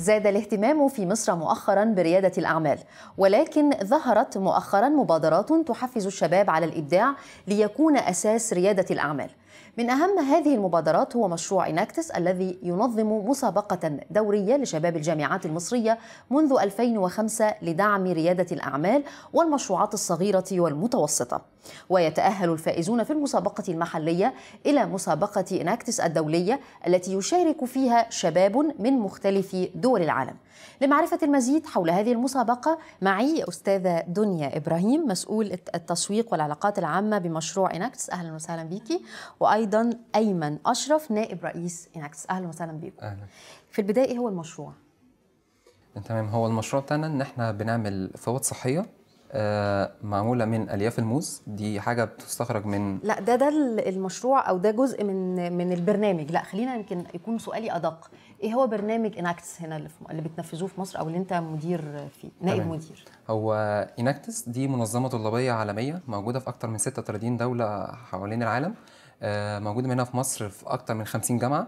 زاد الاهتمام في مصر مؤخرا بريادة الأعمال ولكن ظهرت مؤخرا مبادرات تحفز الشباب على الإبداع ليكون أساس ريادة الأعمال من أهم هذه المبادرات هو مشروع إناكتس الذي ينظم مسابقة دورية لشباب الجامعات المصرية منذ 2005 لدعم ريادة الأعمال والمشروعات الصغيرة والمتوسطة ويتأهل الفائزون في المسابقة المحلية إلى مسابقة إناكتس الدولية التي يشارك فيها شباب من مختلف دول العالم لمعرفة المزيد حول هذه المسابقة معي أستاذة دنيا إبراهيم مسؤول التسويق والعلاقات العامة بمشروع إناكتس أهلا وسهلا بك وأيضا ايضا ايمن اشرف نائب رئيس اناكس اهلا وسهلا بيكم اهلا في البدايه ايه هو المشروع تمام هو المشروع بتاعنا ان احنا بنعمل فوط صحيه آه معموله من الياف الموز دي حاجه بتستخرج من لا ده ده المشروع او ده جزء من من البرنامج لا خلينا يمكن يكون سؤالي ادق ايه هو برنامج اناكتس هنا اللي, بتنفذوه في مصر او اللي انت مدير فيه نائب تمام. مدير هو اناكتس دي منظمه طلابيه عالميه موجوده في اكتر من 36 دوله حوالين العالم آه، موجوده هنا في مصر في اكتر من 50 جامعه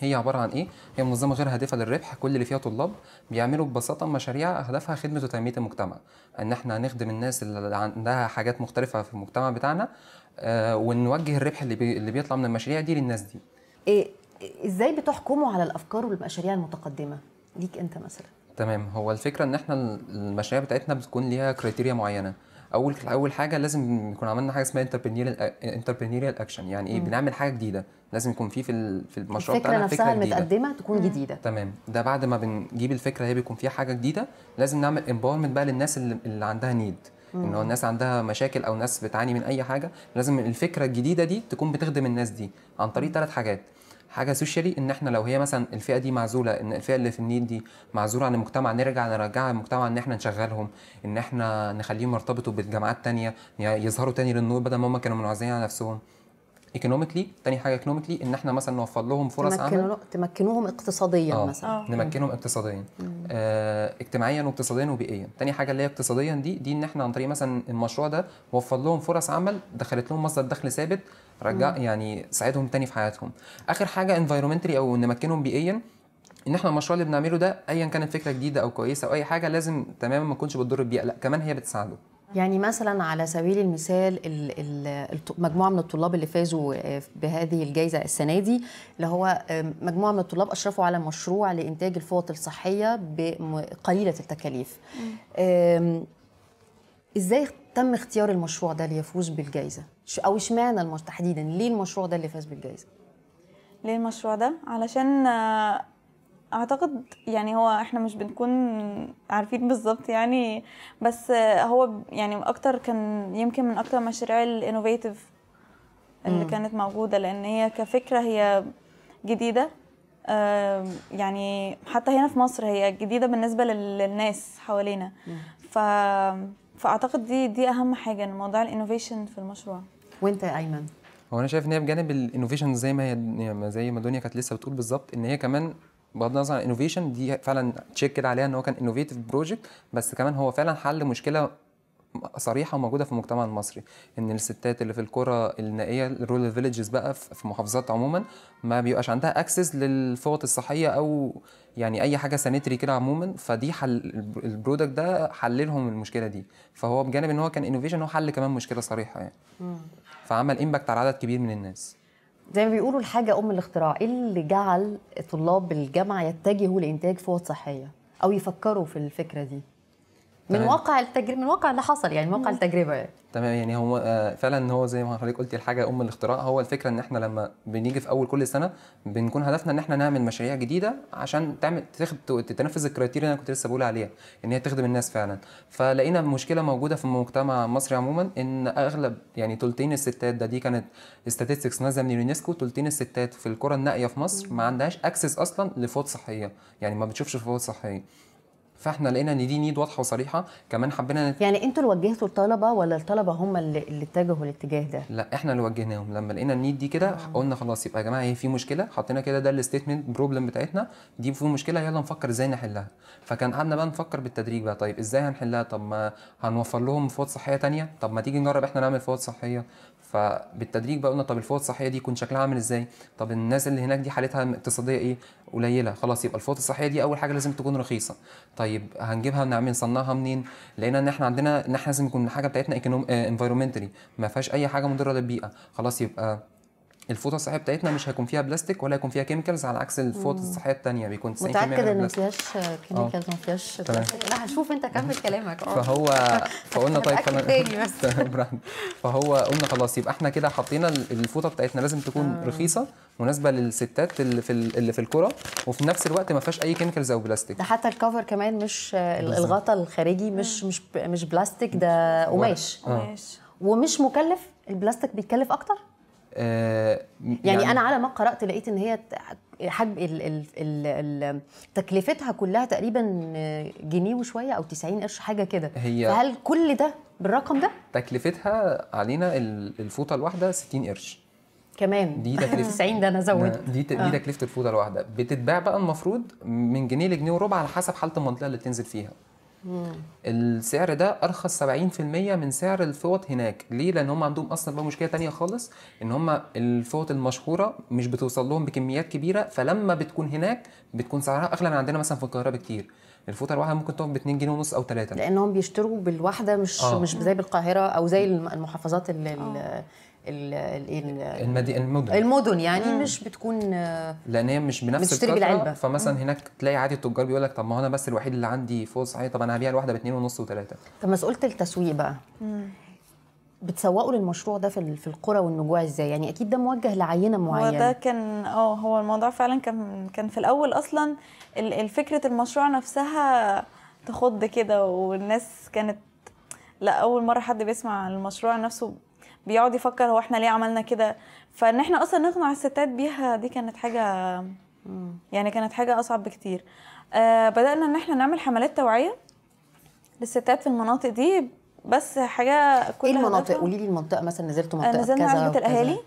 هي عباره عن ايه هي منظمه غير هادفه للربح كل اللي فيها طلاب بيعملوا ببساطه مشاريع هدفها خدمه وتنميه المجتمع ان احنا نخدم الناس اللي عندها حاجات مختلفه في المجتمع بتاعنا آه، ونوجه الربح اللي, بي... اللي بيطلع من المشاريع دي للناس دي إيه ازاي بتحكموا على الافكار والمشاريع المتقدمه ليك انت مثلا تمام هو الفكره ان احنا المشاريع بتاعتنا بتكون ليها كريتيريا معينه اول اول حاجه لازم نكون عملنا حاجه اسمها انتربرينيرال اكشن يعني ايه بنعمل حاجه جديده لازم يكون في في في المشروع بتاعنا فكره نفسها جديده المتقدمه تكون جديده تمام ده بعد ما بنجيب الفكره هي بيكون فيها حاجه جديده لازم نعمل امباورمنت بقى للناس اللي, اللي عندها نيد ان هو الناس عندها مشاكل او ناس بتعاني من اي حاجه لازم الفكره الجديده دي تكون بتخدم الناس دي عن طريق ثلاث حاجات حاجه سوشيالي ان احنا لو هي مثلا الفئه دي معزوله ان الفئه اللي في النيل دي معزوله عن المجتمع نرجع نرجعها المجتمع ان احنا نشغلهم ان احنا نخليهم يرتبطوا بالجامعات تانية يظهروا تاني للنور بدل ما هم كانوا منعزلين على نفسهم ايكونوميكلي تاني حاجه ايكونوميكلي ان احنا مثلا نوفر لهم فرص عمل تمكنوهم اقتصاديا آه. مثلا آه. نمكنهم اقتصاديا آه اجتماعيا واقتصاديا وبيئيا تاني حاجه اللي هي اقتصاديا دي دي ان احنا عن طريق مثلا المشروع ده وفر لهم فرص عمل دخلت لهم مصدر دخل ثابت رجع مم. يعني ساعدهم تاني في حياتهم اخر حاجه انفايرومنتري او نمكنهم بيئيا ان احنا المشروع اللي بنعمله ده ايا كانت فكره جديده او كويسه او اي حاجه لازم تماما ما تكونش بتضر البيئه لا كمان هي بتساعده يعني مثلا على سبيل المثال مجموعه من الطلاب اللي فازوا آه، بهذه الجائزه السنه دي اللي هو مجموعه من الطلاب اشرفوا على مشروع لانتاج الفوط الصحيه قليله التكاليف ازاي تم اختيار المشروع ده ليفوز بالجائزه او اشمعنى تحديدا ليه المشروع ده اللي فاز بالجائزه ليه المشروع ده علشان آه، اعتقد يعني هو احنا مش بنكون عارفين بالظبط يعني بس هو يعني اكتر كان يمكن من اكتر مشاريع الانوفيتيف اللي كانت موجوده لان هي كفكره هي جديده يعني حتى هنا في مصر هي جديده بالنسبه للناس حوالينا ف فاعتقد دي دي اهم حاجه ان موضوع الانوفيشن في المشروع وانت يا ايمن هو انا شايف ان هي بجانب الانوفيشن زي ما هي زي ما دنيا كانت لسه بتقول بالظبط ان هي كمان بغض النظر عن انوفيشن دي فعلا تشيك كده عليها ان هو كان انوفيتيف بروجكت بس كمان هو فعلا حل مشكله صريحه وموجوده في المجتمع المصري ان الستات اللي في القرى النائيه الرول فيليجز بقى في محافظات عموما ما بيبقاش عندها اكسس للفوط الصحيه او يعني اي حاجه سانيتري كده عموما فدي حل البرودكت ده حل لهم المشكله دي فهو بجانب ان هو كان انوفيشن هو حل كمان مشكله صريحه يعني فعمل امباكت على عدد كبير من الناس زي ما بيقولوا الحاجة أم الاختراع إيه اللي جعل طلاب الجامعة يتجهوا لإنتاج فوط صحية أو يفكروا في الفكرة دي؟ من تمام. واقع التجربه من واقع اللي حصل يعني من واقع التجربه يعني تمام يعني هو آه، فعلا هو زي ما حضرتك قلتي الحاجه ام الاختراع هو الفكره ان احنا لما بنيجي في اول كل سنه بنكون هدفنا ان احنا نعمل مشاريع جديده عشان تعمل تاخد تنفذ الكريتيريا اللي انا كنت لسه بقول عليها ان هي تخدم الناس فعلا فلقينا مشكله موجوده في المجتمع المصري عموما ان اغلب يعني ثلثين الستات ده دي كانت ستاتستكس نازله من اليونسكو ثلثين الستات في الكره النائيه في مصر ما عندهاش اكسس اصلا لفوت صحيه يعني ما بتشوفش فوت صحيه فاحنا لقينا ان دي نيد واضحه وصريحه كمان حبينا نت... يعني انتوا اللي وجهتوا الطلبه ولا الطلبه هم اللي, اللي اتجهوا الاتجاه ده لا احنا اللي وجهناهم لما لقينا النيد دي كده آه. قلنا خلاص يبقى يا جماعه هي إيه، في مشكله حطينا كده ده الستيتمنت بروبلم بتاعتنا دي في مشكله يلا نفكر ازاي نحلها فكان قعدنا بقى نفكر بالتدريج بقى طيب ازاي هنحلها طب ما هنوفر لهم فوائد صحيه ثانيه طب ما تيجي نجرب احنا نعمل فوائد صحيه فبالتدريج بقى قلنا طب الفوط الصحيه دي يكون شكلها عامل ازاي طب الناس اللي هناك دي حالتها اقتصاديه ايه قليله خلاص يبقى الفوط الصحيه دي اول حاجه لازم تكون رخيصه طيب هنجيبها نعمل نصنعها منين لقينا ان احنا عندنا ان احنا لازم يكون الحاجه بتاعتنا انفايرمنتالي آه، ما فيهاش اي حاجه مضره للبيئه خلاص يبقى الفوطه الصحيه بتاعتنا مش هيكون فيها بلاستيك ولا هيكون فيها كيميكالز على عكس الفوطه الصحيه الثانيه بيكون 90% متاكد ان ما فيهاش كيميكالز ما فيهاش لا هشوف انت كمل كلامك اه فهو فقلنا طيب خلينا تمام فهو قلنا خلاص يبقى احنا كده حطينا الفوطه بتاعتنا لازم تكون آه. رخيصه مناسبه للستات اللي في اللي في الكره وفي نفس الوقت ما فيهاش اي كيميكالز او بلاستيك ده حتى الكفر كمان مش الغطاء الخارجي مش مش مش بلاستيك ده قماش آه. قماش ومش مكلف البلاستيك بيتكلف اكتر آه، يعني, يعني انا على ما قرات لقيت ان هي حجم تكلفتها كلها تقريبا جنيه وشويه او 90 قرش حاجه كده هي فهل كل ده بالرقم ده تكلفتها علينا الفوطه الواحده 60 قرش كمان دي تكلفه 90 ده انا زودت دي دي آه. تكلفه الفوطه الواحده بتتباع بقى المفروض من جنيه لجنيه وربع على حسب حاله المنطقه اللي بتنزل فيها مم. السعر ده ارخص 70% من سعر الفوط هناك ليه لان هم عندهم اصلا بقى مشكله تانية خالص ان هم الفوط المشهوره مش بتوصل لهم بكميات كبيره فلما بتكون هناك بتكون سعرها اغلى من عندنا مثلا في القاهره بكتير الفوطه الواحده ممكن تقف ب 2 جنيه ونص او 3 لانهم بيشتروا بالواحده مش آه. مش زي بالقاهره او زي المحافظات اللي آه. المدن المدن يعني مم. مش بتكون لان هي مش بنفس مش بالعلبة. فمثلا مم. هناك تلاقي عادي التجار بيقول لك طب ما هو انا بس الوحيد اللي عندي فوق صحيح طب انا هبيع الواحده باتنين ونص وثلاثه طب مسؤوله التسويق بقى مم. بتسوقوا للمشروع ده في في القرى والنجوع ازاي يعني اكيد ده موجه لعينه معينه هو ده كان اه هو الموضوع فعلا كان كان في الاول اصلا الفكره المشروع نفسها تخض كده والناس كانت لا اول مره حد بيسمع المشروع نفسه بيقعد يفكر هو احنا ليه عملنا كده فان احنا اصلا نقنع الستات بيها دي كانت حاجه يعني كانت حاجه اصعب بكتير آه، بدانا ان احنا نعمل حملات توعيه للستات في المناطق دي بس حاجه كل ايه المناطق قولي لي المنطقه مثلا نزلتوا آه، منطقه نزلنا كذا عزبه الاهالي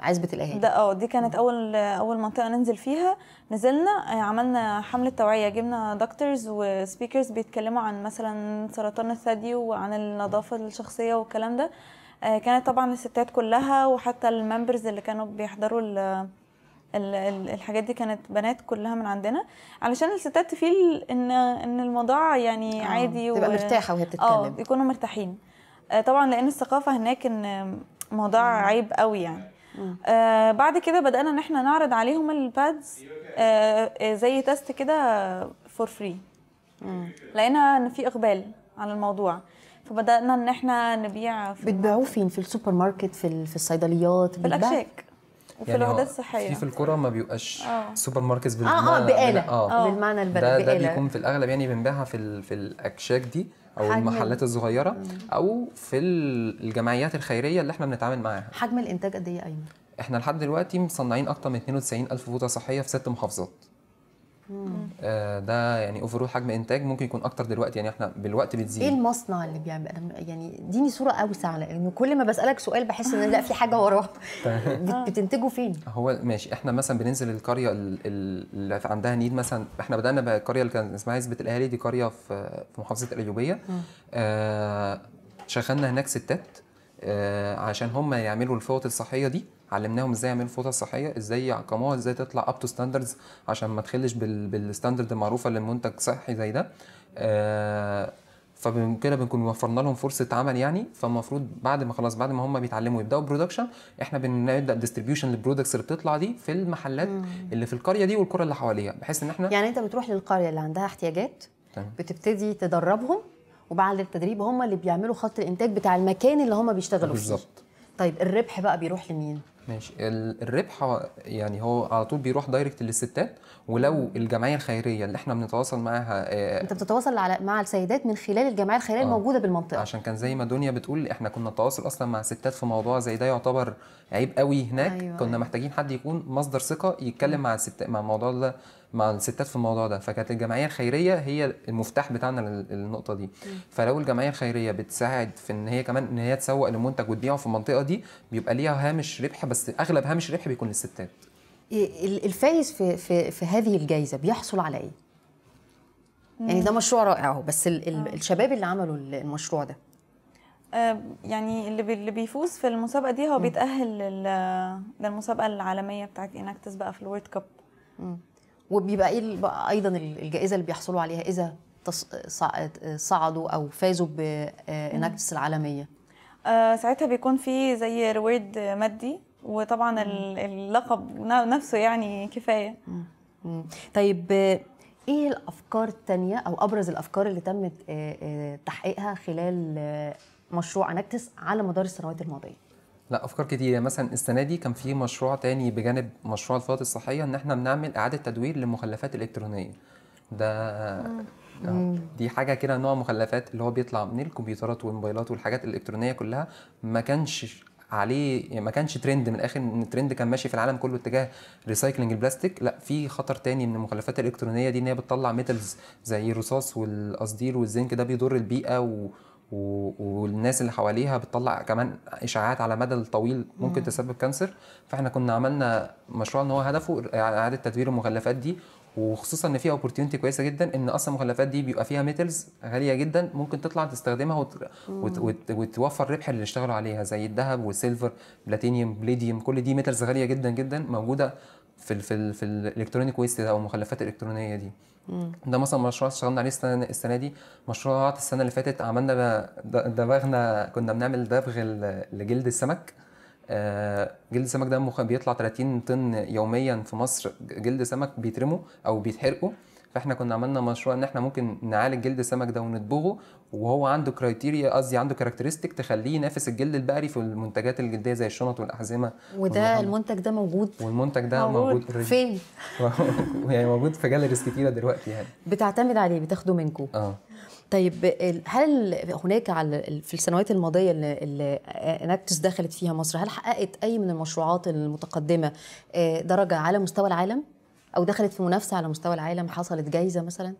عزبه الاهالي ده اه دي كانت اول اول منطقه ننزل فيها نزلنا آه، عملنا حمله توعيه جبنا دكتورز وسبيكرز بيتكلموا عن مثلا سرطان الثدي وعن النظافه الشخصيه والكلام ده آه، كانت طبعا الستات كلها وحتى الممبرز اللي كانوا بيحضروا الحاجات دي كانت بنات كلها من عندنا علشان الستات تفيل ان ان الموضوع يعني آه، عادي تبقى و... مرتاحه وهي بتتكلم اه يكونوا مرتاحين آه، طبعا لان الثقافه هناك ان موضوع عيب قوي يعني آه بعد كده بدانا ان احنا نعرض عليهم البادز آه زي تيست كده فور فري لقينا ان في اقبال على الموضوع فبدانا ان احنا نبيع في بتبيعوه فين في السوبر ماركت في في الصيدليات في الاكشاك وفي يعني الوحدات الصحيه في في الكرة ما بيبقاش آه. سوبر ماركتس آه، آه، بالمعنى اه اه بقالة آه. بالمعنى البلدي ده, ده بيكون في الاغلب يعني بنبيعها في ال... في الاكشاك دي او حجم المحلات الصغيره مم. او في الجمعيات الخيريه اللي احنا بنتعامل معاها حجم الانتاج قد ايه يا ايمن احنا لحد دلوقتي مصنعين اكتر من 92 الف فوطه صحيه في ست محافظات آه ده يعني اوفرول حجم انتاج ممكن يكون اكتر دلوقتي يعني احنا بالوقت بتزيد ايه المصنع اللي بيعمل يعني اديني صوره اوسع لان يعني كل ما بسالك سؤال بحس ان لا في حاجه وراه بتنتجوا فين هو ماشي احنا مثلا بننزل القريه اللي عندها نيد مثلا احنا بدانا بالقريه اللي كان اسمها عزبه الاهالي دي قريه في محافظه الايوبيه آه شغلنا هناك ستات آه، عشان هم يعملوا الفوط الصحيه دي علمناهم ازاي يعملوا الفوطه الصحيه ازاي يعقموها ازاي تطلع اب تو ستاندردز عشان ما تخلش بالستاندرد المعروفه للمنتج صحي زي ده آه، فبكده بنكون وفرنا لهم فرصه عمل يعني فالمفروض بعد ما خلاص بعد ما هم بيتعلموا يبداوا برودكشن احنا بنبدا ديستريبيوشن للبرودكتس اللي بتطلع دي في المحلات مم. اللي في القريه دي والقرى اللي حواليها بحيث ان احنا يعني انت بتروح للقريه اللي عندها احتياجات بتبتدي تدربهم وبعد التدريب هم اللي بيعملوا خط الانتاج بتاع المكان اللي هم بيشتغلوا فيه بالظبط طيب الربح بقى بيروح لمين ماشي الربح يعني هو على طول بيروح دايركت للستات ولو الجمعيه الخيريه اللي احنا بنتواصل معاها آه، انت بتتواصل على مع السيدات من خلال الجمعيه الخيريه آه الموجوده بالمنطقه عشان كان زي ما دنيا بتقول احنا كنا نتواصل اصلا مع ستات في موضوع زي ده يعتبر عيب قوي هناك أيوة كنا أيوة. محتاجين حد يكون مصدر ثقه يتكلم مع الستات مع الموضوع ده مع الستات في الموضوع ده فكانت الجمعيه الخيريه هي المفتاح بتاعنا للنقطه دي فلو الجمعيه الخيريه بتساعد في ان هي كمان ان هي تسوق لمنتج وتبيعه في المنطقه دي بيبقى ليها هامش ربح بس اغلب هامش ربح بيكون للستات إيه، الفايز في في في هذه الجائزه بيحصل على ايه؟ يعني ده مشروع رائع اهو بس الـ الـ آه. الشباب اللي عملوا المشروع ده آه، يعني اللي اللي بيفوز في المسابقه دي هو بيتاهل للمسابقه العالميه بتاعت اناكتس بقى في الورد كاب وبيبقى ايه بقى ايضا الجائزه اللي بيحصلوا عليها اذا صعدوا او فازوا بانكتس آه، العالميه آه ساعتها بيكون في زي رويد مادي وطبعا اللقب نفسه يعني كفايه طيب ايه الافكار الثانيه او ابرز الافكار اللي تمت آه، آه، تحقيقها خلال مشروع انكتس على مدار السنوات الماضيه لا افكار كتير مثلا السنه دي كان في مشروع تاني بجانب مشروع الفوات الصحيه ان احنا بنعمل اعاده تدوير للمخلفات الالكترونيه ده آه، دي حاجه كده نوع مخلفات اللي هو بيطلع من الكمبيوترات والموبايلات والحاجات الالكترونيه كلها ما كانش عليه يعني ما كانش ترند من الاخر ان الترند كان ماشي في العالم كله اتجاه ريسايكلينج البلاستيك لا في خطر تاني من المخلفات الالكترونيه دي ان هي بتطلع ميتلز زي الرصاص والقصدير والزنك ده بيضر البيئه و... و... والناس اللي حواليها بتطلع كمان اشاعات على مدى الطويل ممكن تسبب كانسر فاحنا كنا عملنا مشروع ان هو هدفه اعاده تدوير المخلفات دي وخصوصا ان في اوبورتيونتي كويسه جدا ان اصلا المخلفات دي بيبقى فيها ميتلز غاليه جدا ممكن تطلع تستخدمها وت... وت... وت... وتوفر ربح اللي اشتغلوا عليها زي الذهب والسيلفر بلاتينيوم بليديوم كل دي ميتلز غاليه جدا جدا موجوده في الـ في الـ في الالكترونيك ويست ده او المخلفات الالكترونيه دي مم. ده مثلا مشروع اشتغلنا عليه السنه السنه دي مشروعات السنه اللي فاتت عملنا دبغنا كنا بنعمل دبغ لجلد السمك آه، جلد السمك ده بيطلع 30 طن يوميا في مصر جلد سمك بيترموا او بيتحرقوا فاحنا كنا عملنا مشروع ان احنا ممكن نعالج جلد السمك ده وندبغه وهو عنده كرايتيريا قصدي عنده كاركترستيك تخليه ينافس الجلد البقري في المنتجات الجلديه زي الشنط والاحزمه وده المنتج ده موجود والمنتج ده موجود, موجود فين؟ يعني موجود في جاليريز كتيره دلوقتي يعني بتعتمد عليه بتاخده منكم اه طيب هل هناك على في السنوات الماضيه اللي, اللي اناكتس دخلت فيها مصر هل حققت اي من المشروعات المتقدمه آه، درجه على مستوى العالم؟ او دخلت في منافسه على مستوى العالم حصلت جايزه مثلا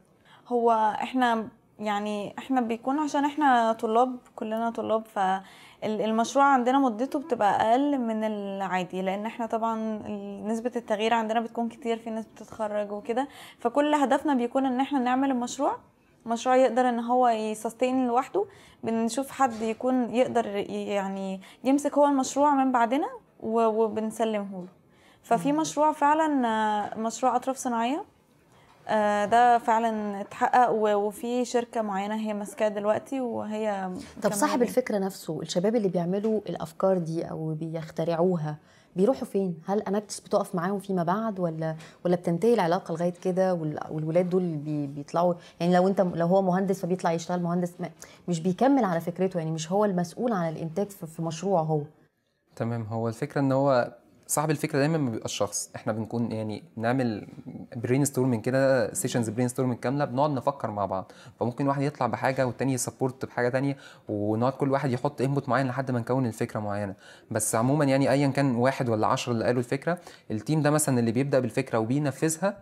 هو احنا يعني احنا بيكون عشان احنا طلاب كلنا طلاب فالمشروع عندنا مدته بتبقى اقل من العادي لان احنا طبعا نسبة التغيير عندنا بتكون كتير في ناس بتتخرج وكده فكل هدفنا بيكون ان احنا نعمل المشروع مشروع يقدر ان هو يسستين لوحده بنشوف حد يكون يقدر يعني يمسك هو المشروع من بعدنا وبنسلمه له ففي مشروع فعلا مشروع اطراف صناعيه آه، ده فعلا اتحقق وفي شركه معينه هي ماسكاه دلوقتي وهي طب صاحب الفكره نفسه الشباب اللي بيعملوا الافكار دي او بيخترعوها بيروحوا فين؟ هل اناكتس بتقف معاهم فيما بعد ولا ولا بتنتهي العلاقه لغايه كده والولاد دول بي بيطلعوا يعني لو انت لو هو مهندس فبيطلع يشتغل مهندس مش بيكمل على فكرته يعني مش هو المسؤول عن الانتاج في مشروعه هو تمام هو الفكره ان هو صاحب الفكره دايما ما بيبقى الشخص احنا بنكون يعني نعمل برين ستورمنج كده سيشنز برين ستورمنج كامله بنقعد نفكر مع بعض فممكن واحد يطلع بحاجه والتاني يسبورت بحاجه تانية ونقعد كل واحد يحط انبوت معين لحد ما نكون الفكره معينه بس عموما يعني ايا كان واحد ولا عشرة اللي قالوا الفكره التيم ده مثلا اللي بيبدا بالفكره وبينفذها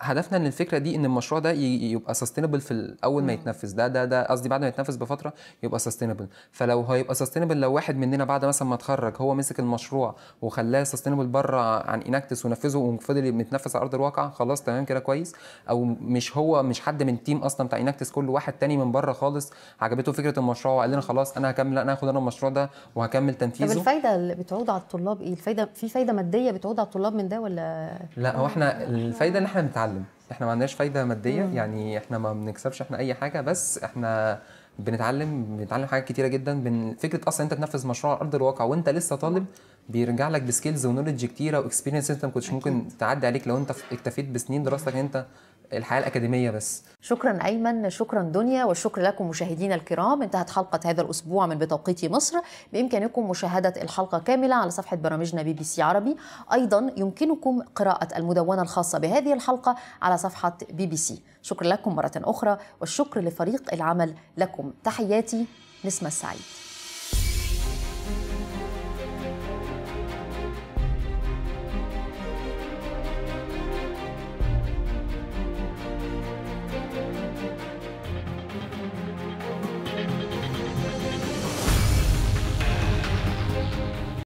هدفنا ان الفكره دي ان المشروع ده يبقى سستينبل في اول ما يتنفذ ده ده ده قصدي بعد ما يتنفذ بفتره يبقى سستينبل فلو هيبقى سستينبل لو واحد مننا بعد مثلا ما اتخرج هو مسك المشروع وخلاه سستينبل بره عن اناكتس ونفذه وفضل متنفس على ارض الواقع خلاص تمام كده كويس او مش هو مش حد من التيم اصلا بتاع اناكتس كله واحد تاني من بره خالص عجبته فكره المشروع وقال لنا خلاص انا هكمل انا هاخد انا المشروع ده وهكمل تنفيذه طب الفايده اللي بتعود على الطلاب ايه الفايده في فايده ماديه بتعود على الطلاب من ده ولا لا هو احنا الفايده ان احنا بنتعلم احنا ما عندناش فايده ماديه مم. يعني احنا ما بنكسبش احنا اي حاجه بس احنا بنتعلم بنتعلم حاجات كتيره جدا من فكره اصلا انت تنفذ مشروع على ارض الواقع وانت لسه طالب بيرجع لك بسكيلز ونولج كتيره واكسبيرينس انت ما كنتش ممكن تعدي عليك لو انت اكتفيت بسنين دراستك انت الحياه الاكاديميه بس شكرا ايمن شكرا دنيا والشكر لكم مشاهدينا الكرام انتهت حلقه هذا الاسبوع من بتوقيت مصر بامكانكم مشاهده الحلقه كامله على صفحه برامجنا بي بي سي عربي ايضا يمكنكم قراءه المدونه الخاصه بهذه الحلقه على صفحه بي بي سي شكرا لكم مره اخرى والشكر لفريق العمل لكم تحياتي نسمه السعيد